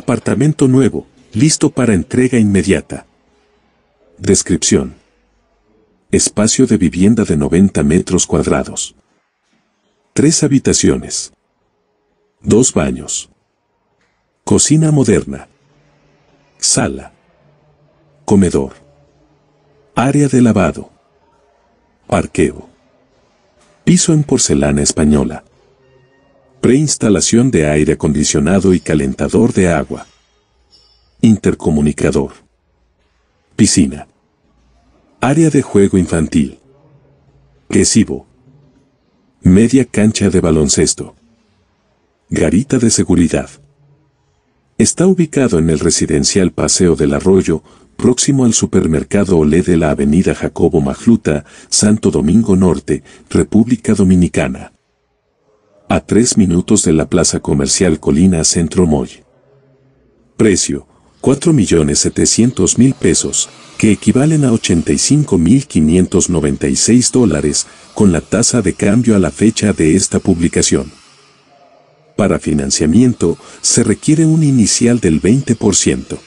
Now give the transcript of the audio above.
Apartamento nuevo, listo para entrega inmediata. Descripción. Espacio de vivienda de 90 metros cuadrados. Tres habitaciones. Dos baños. Cocina moderna. Sala. Comedor. Área de lavado. Parqueo. Piso en porcelana española. Reinstalación de aire acondicionado y calentador de agua. Intercomunicador. Piscina. Área de juego infantil. Quesivo. Media cancha de baloncesto. Garita de seguridad. Está ubicado en el residencial Paseo del Arroyo, próximo al supermercado Olé de la avenida Jacobo Majluta, Santo Domingo Norte, República Dominicana a 3 minutos de la plaza comercial Colina Centro Moy. Precio, 4.700.000 pesos, que equivalen a 85.596 dólares, con la tasa de cambio a la fecha de esta publicación. Para financiamiento, se requiere un inicial del 20%.